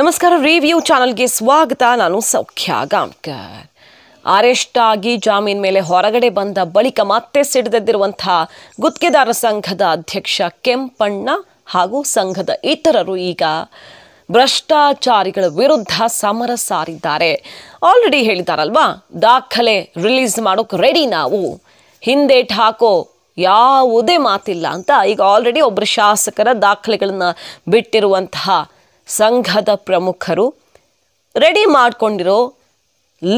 ನಮಸ್ಕಾರ ರಿವ್ಯೂ ಚಾನಲ್ಗೆ ಸ್ವಾಗತ ನಾನು ಸೌಖ್ಯ ಗಾಂಕರ್ ಅರೆಸ್ಟ್ ಆಗಿ ಜಾಮೀನ್ ಮೇಲೆ ಹೊರಗಡೆ ಬಂದ ಬಳಿಕ ಮತ್ತೆ ಸಿಡಿದೆದ್ದಿರುವಂಥ ಗುತ್ತಿಗೆದಾರ ಸಂಘದ ಅಧ್ಯಕ್ಷ ಕೆಂಪಣ್ಣ ಹಾಗೂ ಸಂಘದ ಇತರರು ಈಗ ಭ್ರಷ್ಟಾಚಾರಿಗಳ ವಿರುದ್ಧ ಸಮರ ಸಾರಿದ್ದಾರೆ ಆಲ್ರೆಡಿ ಹೇಳಿದಾರಲ್ವಾ ದಾಖಲೆ ರಿಲೀಸ್ ಮಾಡೋಕೆ ರೆಡಿ ನಾವು ಹಿಂದೇಟ್ ಹಾಕೋ ಯಾವುದೇ ಮಾತಿಲ್ಲ ಅಂತ ಈಗ ಆಲ್ರೆಡಿ ಒಬ್ಬರು ಶಾಸಕರ ದಾಖಲೆಗಳನ್ನು ಬಿಟ್ಟಿರುವಂತಹ ಸಂಘದ ಪ್ರಮುಖರು ರೆಡಿ ಮಾಡಿಕೊಂಡಿರೋ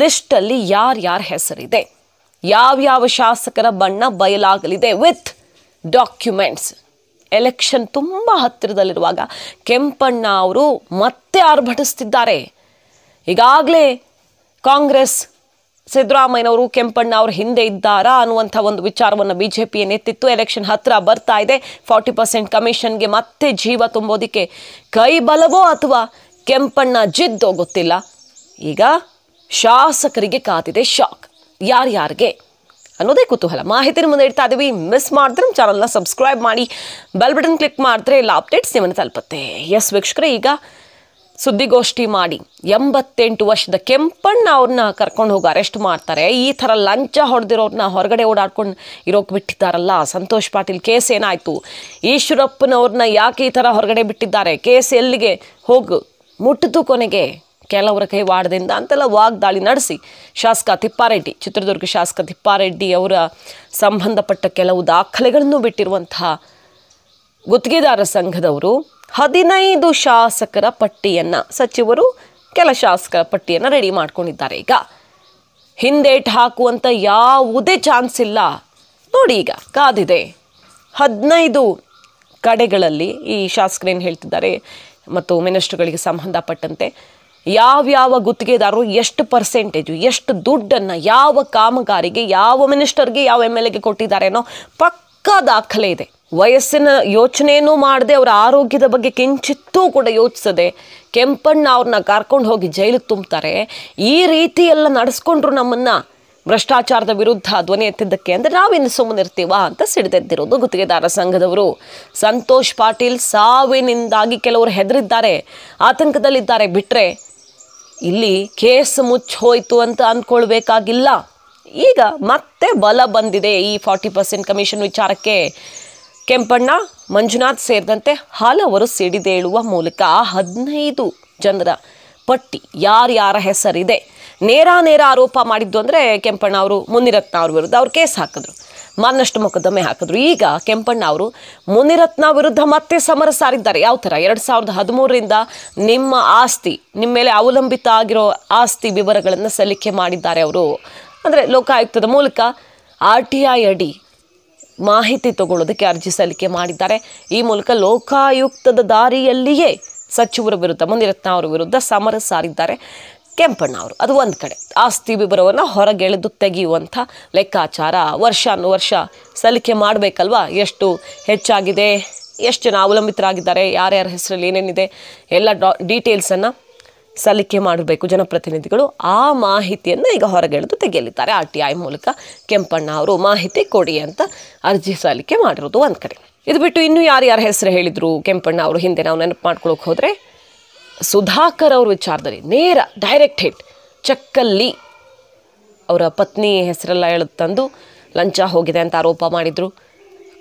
ಲಿಸ್ಟಲ್ಲಿ ಯಾರ್ಯಾರ ಹೆಸರಿದೆ ಯಾವ್ಯಾವ ಶಾಸಕರ ಬಣ್ಣ ಬಯಲಾಗಲಿದೆ ವಿತ್ ಡಾಕ್ಯುಮೆಂಟ್ಸ್ ಎಲೆಕ್ಷನ್ ತುಂಬ ಹತ್ತಿರದಲ್ಲಿರುವಾಗ ಕೆಂಪಣ್ಣ ಅವರು ಮತ್ತೆ ಆರ್ಭಟಿಸ್ತಿದ್ದಾರೆ ಈಗಾಗಲೇ ಕಾಂಗ್ರೆಸ್ ಸಿದ್ದರಾಮಯ್ಯನವರು ಕೆಂಪಣ್ಣ ಅವ್ರ ಹಿಂದೆ ಇದ್ದಾರಾ ಅನ್ನುವಂಥ ಒಂದು ವಿಚಾರವನ್ನು ಬಿಜೆಪಿ ಏನೆತ್ತಿತ್ತು ಎಲೆಕ್ಷನ್ ಹತ್ತಿರ ಬರ್ತಾ ಇದೆ ಫಾರ್ಟಿ ಪರ್ಸೆಂಟ್ ಕಮಿಷನ್ಗೆ ಮತ್ತೆ ಜೀವ ತುಂಬೋದಕ್ಕೆ ಕೈ ಬಲವೋ ಅಥವಾ ಕೆಂಪಣ್ಣ ಜಿದ್ದೋ ಗೊತ್ತಿಲ್ಲ ಈಗ ಶಾಸಕರಿಗೆ ಕಾದಿದೆ ಶಾಕ್ ಯಾರ್ಯಾರಿಗೆ ಅನ್ನೋದೇ ಕುತೂಹಲ ಮಾಹಿತಿನ ಮುಂದೆ ಇಡ್ತಾ ಇದ್ದೀವಿ ಮಿಸ್ ಮಾಡಿದ್ರೆ ನಮ್ಮ ಚಾನಲ್ನ ಸಬ್ಸ್ಕ್ರೈಬ್ ಮಾಡಿ ಬೆಲ್ ಬಟನ್ ಕ್ಲಿಕ್ ಮಾಡಿದ್ರೆ ಎಲ್ಲ ಅಪ್ಡೇಟ್ಸ್ ನಿಮ್ಮನ್ನು ತಲುಪುತ್ತೆ ಎಸ್ ವೀಕ್ಷಕರೇ ಈಗ ಸುದ್ದಿಗೋಷ್ಠಿ ಮಾಡಿ ಎಂಬತ್ತೆಂಟು ವರ್ಷದ ಕೆಂಪಣ್ಣ ಅವ್ರನ್ನ ಕರ್ಕೊಂಡು ಹೋಗಿ ಅರೆಸ್ಟ್ ಮಾಡ್ತಾರೆ ಈ ಥರ ಲಂಚ ಹೊಡೆದಿರೋರನ್ನ ಹೊರಗಡೆ ಓಡಾಡ್ಕೊಂಡು ಇರೋಕೆ ಬಿಟ್ಟಿದ್ದಾರಲ್ಲ ಸಂತೋಷ್ ಪಾಟೀಲ್ ಕೇಸ್ ಏನಾಯಿತು ಈಶ್ವರಪ್ಪನವ್ರನ್ನ ಯಾಕೆ ಈ ಥರ ಹೊರಗಡೆ ಬಿಟ್ಟಿದ್ದಾರೆ ಕೇಸ್ ಎಲ್ಲಿಗೆ ಹೋಗು ಮುಟ್ಟಿತು ಕೊನೆಗೆ ಕೆಲವರ ಕೈವಾಡದಿಂದ ಅಂತೆಲ್ಲ ವಾಗ್ದಾಳಿ ನಡೆಸಿ ಶಾಸಕ ತಿಪ್ಪಾರೆಡ್ಡಿ ಚಿತ್ರದುರ್ಗ ಶಾಸಕ ತಿಪ್ಪಾರೆಡ್ಡಿ ಅವರ ಸಂಬಂಧಪಟ್ಟ ಕೆಲವು ದಾಖಲೆಗಳನ್ನು ಬಿಟ್ಟಿರುವಂತಹ ಗುತ್ತಿಗೆದಾರ ಸಂಘದವರು ಹದಿನೈದು ಶಾಸಕರ ಪಟ್ಟಿಯನ್ನು ಸಚಿವರು ಕೆಲ ಶಾಸಕರ ಪಟ್ಟಿಯನ್ನು ರೆಡಿ ಮಾಡ್ಕೊಂಡಿದ್ದಾರೆ ಈಗ ಹಿಂದೇಟ್ ಹಾಕುವಂಥ ಯಾವುದೇ ಚಾನ್ಸ್ ಇಲ್ಲ ನೋಡಿ ಈಗ ಕಾದಿದೆ ಹದಿನೈದು ಕಡೆಗಳಲ್ಲಿ ಈ ಶಾಸಕರೇನು ಹೇಳ್ತಿದ್ದಾರೆ ಮತ್ತು ಮಿನಿಸ್ಟ್ರುಗಳಿಗೆ ಸಂಬಂಧಪಟ್ಟಂತೆ ಯಾವ್ಯಾವ ಗುತ್ತಿಗೆದಾರರು ಎಷ್ಟು ಪರ್ಸೆಂಟೇಜು ಎಷ್ಟು ದುಡ್ಡನ್ನು ಯಾವ ಕಾಮಗಾರಿಗೆ ಯಾವ ಮಿನಿಸ್ಟರ್ಗೆ ಯಾವ ಎಮ್ ಎಲ್ ಎಗೆ ಕೊಟ್ಟಿದ್ದಾರೆ ಅನ್ನೋ ಪಕ್ಕಾ ದಾಖಲೆ ಇದೆ ವಯಸ್ಸಿನ ಯೋಚನೆಯೂ ಮಾಡದೆ ಅವರ ಆರೋಗ್ಯದ ಬಗ್ಗೆ ಕಿಂಚಿತ್ತೂ ಕೂಡ ಯೋಚಿಸದೆ ಕೆಂಪಣ್ಣ ಅವ್ರನ್ನ ಕರ್ಕೊಂಡು ಹೋಗಿ ಜೈಲಿಗೆ ತುಂಬ್ತಾರೆ ಈ ರೀತಿ ಎಲ್ಲ ನಡೆಸ್ಕೊಂಡ್ರು ನಮ್ಮನ್ನು ಭ್ರಷ್ಟಾಚಾರದ ವಿರುದ್ಧ ಧ್ವನಿ ಎತ್ತಿದ್ದಕ್ಕೆ ಅಂದರೆ ಸುಮ್ಮನೆ ಸುಮ್ಮನಿರ್ತೀವಾ ಅಂತ ಸಿಡಿದೆದ್ದಿರೋದು ಗುತ್ತಿಗೆದಾರ ಸಂಘದವರು ಸಂತೋಷ್ ಪಾಟೀಲ್ ಸಾವಿನಿಂದಾಗಿ ಕೆಲವರು ಹೆದರಿದ್ದಾರೆ ಆತಂಕದಲ್ಲಿದ್ದಾರೆ ಬಿಟ್ಟರೆ ಇಲ್ಲಿ ಕೇಸ್ ಮುಚ್ಚೋಯ್ತು ಅಂತ ಅಂದ್ಕೊಳ್ಬೇಕಾಗಿಲ್ಲ ಈಗ ಮತ್ತೆ ಬಲ ಬಂದಿದೆ ಈ ಫಾರ್ಟಿ ಪರ್ಸೆಂಟ್ ಕಮಿಷನ್ ವಿಚಾರಕ್ಕೆ ಕೆಂಪಣ್ಣ ಮಂಜುನಾಥ್ ಸೇರಿದಂತೆ ಹಲವರು ಸಿಡಿದೇಳುವ ಮೂಲಕ ಹದಿನೈದು ಜನರ ಪಟ್ಟಿ ಯಾರ್ಯಾರ ಹೆಸರಿದೆ ನೇರ ನೇರ ಆರೋಪ ಮಾಡಿದ್ದು ಅಂದರೆ ಕೆಂಪಣ್ಣ ಅವರು ಮುನಿರತ್ನ ಅವ್ರ ವಿರುದ್ಧ ಅವ್ರು ಕೇಸ್ ಹಾಕಿದ್ರು ಮನ್ನಷ್ಟು ಮೊಕದ್ದಮೆ ಹಾಕಿದ್ರು ಈಗ ಕೆಂಪಣ್ಣ ಅವರು ಮುನಿರತ್ನ ವಿರುದ್ಧ ಮತ್ತೆ ಸಮರ ಸಾರಿದ್ದಾರೆ ಯಾವ ಥರ ಎರಡು ಸಾವಿರದ ಹದಿಮೂರರಿಂದ ನಿಮ್ಮ ಆಸ್ತಿ ನಿಮ್ಮ ಮೇಲೆ ಅವಲಂಬಿತ ಆಗಿರೋ ಆಸ್ತಿ ವಿವರಗಳನ್ನು ಸಲ್ಲಿಕೆ ಮಾಡಿದ್ದಾರೆ ಅವರು ಅಂದರೆ ಲೋಕಾಯುಕ್ತದ ಮೂಲಕ ಆರ್ ಟಿ ಐ ಅಡಿ ಮಾಹಿತಿ ತಗೊಳ್ಳೋದಕ್ಕೆ ಅರ್ಜಿ ಸಲ್ಲಿಕೆ ಮಾಡಿದ್ದಾರೆ ಈ ಮೂಲಕ ಲೋಕಾಯುಕ್ತದ ದಾರಿಯಲ್ಲಿಯೇ ಸಚಿವರ ವಿರುದ್ಧ ಮುನಿರತ್ನ ಅವರ ವಿರುದ್ಧ ಸಮರ ಸಾರಿದ್ದಾರೆ ಕೆಂಪಣ್ಣ ಅವರು ಅದು ಒಂದು ಕಡೆ ಆಸ್ತಿ ವಿವರವನ್ನು ಹೊರಗೆಳೆದು ತೆಗೆಯುವಂಥ ಲೆಕ್ಕಾಚಾರ ವರ್ಷ ಸಲ್ಲಿಕೆ ಮಾಡಬೇಕಲ್ವಾ ಎಷ್ಟು ಹೆಚ್ಚಾಗಿದೆ ಎಷ್ಟು ಜನ ಅವಲಂಬಿತರಾಗಿದ್ದಾರೆ ಯಾರ್ಯಾರ ಹೆಸರಲ್ಲಿ ಏನೇನಿದೆ ಎಲ್ಲ ಡಾ ಡೀಟೇಲ್ಸನ್ನು ಸಲ್ಲಿಕೆ ಮಾಡಬೇಕು ಜನಪ್ರತಿನಿಧಿಗಳು ಆ ಮಾಹಿತಿಯನ್ನು ಈಗ ಹೊರಗೆಳೆದು ತೆಗೆಯಲಿದ್ದಾರೆ ಆರ್ ಟಿ ಐ ಮೂಲಕ ಕೆಂಪಣ್ಣ ಅವರು ಮಾಹಿತಿ ಕೊಡಿ ಅಂತ ಅರ್ಜಿ ಸಲ್ಲಿಕೆ ಮಾಡಿರೋದು ಒಂದು ಕಡೆ ಇದು ಬಿಟ್ಟು ಇನ್ನೂ ಯಾರ್ಯಾರ ಹೆಸರು ಹೇಳಿದರು ಕೆಂಪಣ್ಣ ಅವರು ಹಿಂದೆ ನಾವು ನೆನಪು ಮಾಡ್ಕೊಳಕ್ಕೆ ಹೋದರೆ ಸುಧಾಕರ್ ಅವ್ರ ವಿಚಾರದಲ್ಲಿ ನೇರ ಡೈರೆಕ್ಟ್ ಹಿಟ್ ಚಕ್ಕಲ್ಲಿ ಅವರ ಪತ್ನಿ ಹೆಸರೆಲ್ಲ ಎಳೆದು ತಂದು ಲಂಚ ಹೋಗಿದೆ ಅಂತ ಆರೋಪ ಮಾಡಿದರು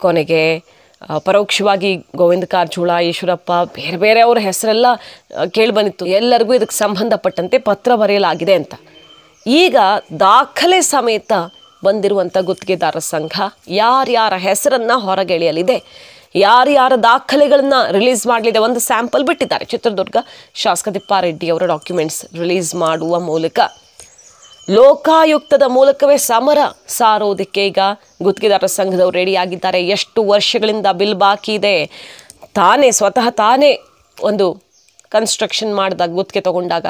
ಕೊನೆಗೆ ಪರೋಕ್ಷವಾಗಿ ಗೋವಿಂದ ಕಾರಜೋಳ ಈಶ್ವರಪ್ಪ ಬೇರೆ ಬೇರೆ ಅವರ ಹೆಸರೆಲ್ಲ ಬಂದಿತ್ತು ಎಲ್ಲರಿಗೂ ಇದಕ್ಕೆ ಸಂಬಂಧಪಟ್ಟಂತೆ ಪತ್ರ ಬರೆಯಲಾಗಿದೆ ಅಂತ ಈಗ ದಾಖಲೆ ಸಮೇತ ಬಂದಿರುವಂಥ ಗುತ್ತಿಗೆದಾರರ ಸಂಘ ಯಾರ್ಯಾರ ಹೆಸರನ್ನು ಹೊರಗೆಳೆಯಲಿದೆ ಯಾರ್ಯಾರ ದಾಖಲೆಗಳನ್ನು ರಿಲೀಸ್ ಮಾಡಲಿದೆ ಒಂದು ಸ್ಯಾಂಪಲ್ ಬಿಟ್ಟಿದ್ದಾರೆ ಚಿತ್ರದುರ್ಗ ಶಾಸಕ ತಿಪ್ಪಾರೆಡ್ಡಿ ಅವರ ಡಾಕ್ಯುಮೆಂಟ್ಸ್ ರಿಲೀಸ್ ಮಾಡುವ ಮೂಲಕ ಲೋಕಾಯುಕ್ತದ ಮೂಲಕವೇ ಸಮರ ಸಾರೋದಕ್ಕೆ ಈಗ ಗುತ್ತಿಗೆದಾರರ ಸಂಘದವರು ರೆಡಿಯಾಗಿದ್ದಾರೆ ಎಷ್ಟು ವರ್ಷಗಳಿಂದ ಬಿಲ್ ಬಾಕಿ ಇದೆ ತಾನೇ ಸ್ವತಃ ತಾನೇ ಒಂದು ಕನ್ಸ್ಟ್ರಕ್ಷನ್ ಮಾಡಿದಾಗ ಗುತ್ತಿಗೆ ತಗೊಂಡಾಗ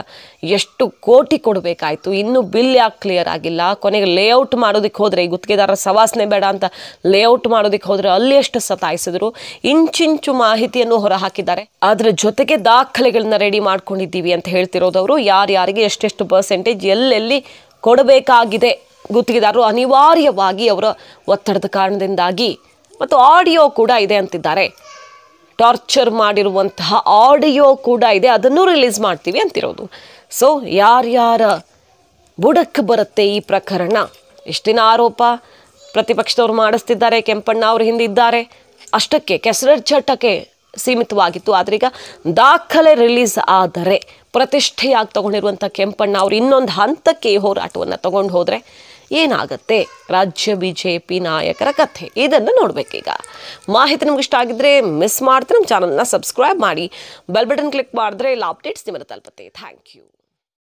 ಎಷ್ಟು ಕೋಟಿ ಕೊಡಬೇಕಾಯಿತು ಇನ್ನೂ ಬಿಲ್ ಯಾಕೆ ಕ್ಲಿಯರ್ ಆಗಿಲ್ಲ ಕೊನೆಗೆ ಲೇಔಟ್ ಮಾಡೋದಕ್ಕೆ ಹೋದರೆ ಈ ಗುತ್ತಿಗೆದಾರರ ಸವಾಸನೆ ಬೇಡ ಅಂತ ಲೇಔಟ್ ಮಾಡೋದಕ್ಕೆ ಹೋದರೆ ಅಲ್ಲಿ ಎಷ್ಟು ಸತಾಯಿಸಿದ್ರು ಇಂಚಿಂಚು ಮಾಹಿತಿಯನ್ನು ಹೊರಹಾಕಿದ್ದಾರೆ ಅದರ ಜೊತೆಗೆ ದಾಖಲೆಗಳನ್ನ ರೆಡಿ ಮಾಡ್ಕೊಂಡಿದ್ದೀವಿ ಅಂತ ಹೇಳ್ತಿರೋದವರು ಯಾರ್ಯಾರಿಗೆ ಎಷ್ಟೆಷ್ಟು ಪರ್ಸೆಂಟೇಜ್ ಎಲ್ಲೆಲ್ಲಿ ಕೊಡಬೇಕಾಗಿದೆ ಗುತ್ತಿಗೆದಾರರು ಅನಿವಾರ್ಯವಾಗಿ ಅವರ ಒತ್ತಡದ ಕಾರಣದಿಂದಾಗಿ ಮತ್ತು ಆಡಿಯೋ ಕೂಡ ಇದೆ ಅಂತಿದ್ದಾರೆ ಟಾರ್ಚರ್ ಮಾಡಿರುವಂತಹ ಆಡಿಯೋ ಕೂಡ ಇದೆ ಅದನ್ನು ರಿಲೀಸ್ ಮಾಡ್ತೀವಿ ಅಂತಿರೋದು ಸೊ ಯಾರ್ಯಾರ ಬುಡಕ್ಕೆ ಬರುತ್ತೆ ಈ ಪ್ರಕರಣ ಎಷ್ಟಿನ ಆರೋಪ ಪ್ರತಿಪಕ್ಷದವ್ರು ಮಾಡಿಸ್ತಿದ್ದಾರೆ ಕೆಂಪಣ್ಣ ಅವರು ಹಿಂದಿದ್ದಾರೆ ಅಷ್ಟಕ್ಕೆ ಕೆಸರಡ್ ಚಟಕ್ಕೆ ಸೀಮಿತವಾಗಿತ್ತು ಆದರೆ ಈಗ ದಾಖಲೆ ರಿಲೀಸ್ ಆದರೆ ಪ್ರತಿಷ್ಠೆಯಾಗಿ ತಗೊಂಡಿರುವಂಥ ಕೆಂಪಣ್ಣ ಅವರು ಇನ್ನೊಂದು ಹಂತಕ್ಕೆ ಈ ಹೋರಾಟವನ್ನು ತಗೊಂಡು ಹೋದರೆ ಏನಾಗುತ್ತೆ ರಾಜ್ಯ ಬಿ ಜೆ ಪಿ ನಾಯಕರ ಕಥೆ ಇದನ್ನು ನೋಡಬೇಕೀಗ ಮಾಹಿತಿ ನಿಮ್ಗೆ ಇಷ್ಟ ಆಗಿದ್ರೆ ಮಿಸ್ ಮಾಡಿದ್ರೆ ನಮ್ಮ ಚಾನಲ್ನ ಸಬ್ಸ್ಕ್ರೈಬ್ ಮಾಡಿ ಬೆಲ್ ಬಟನ್ ಕ್ಲಿಕ್ ಮಾಡಿದ್ರೆ ಇಲ್ಲ ಅಪ್ಡೇಟ್ಸ್ ನಿಮ್ಮನ್ನು ತಲುಪುತ್ತೆ ಥ್ಯಾಂಕ್ ಯು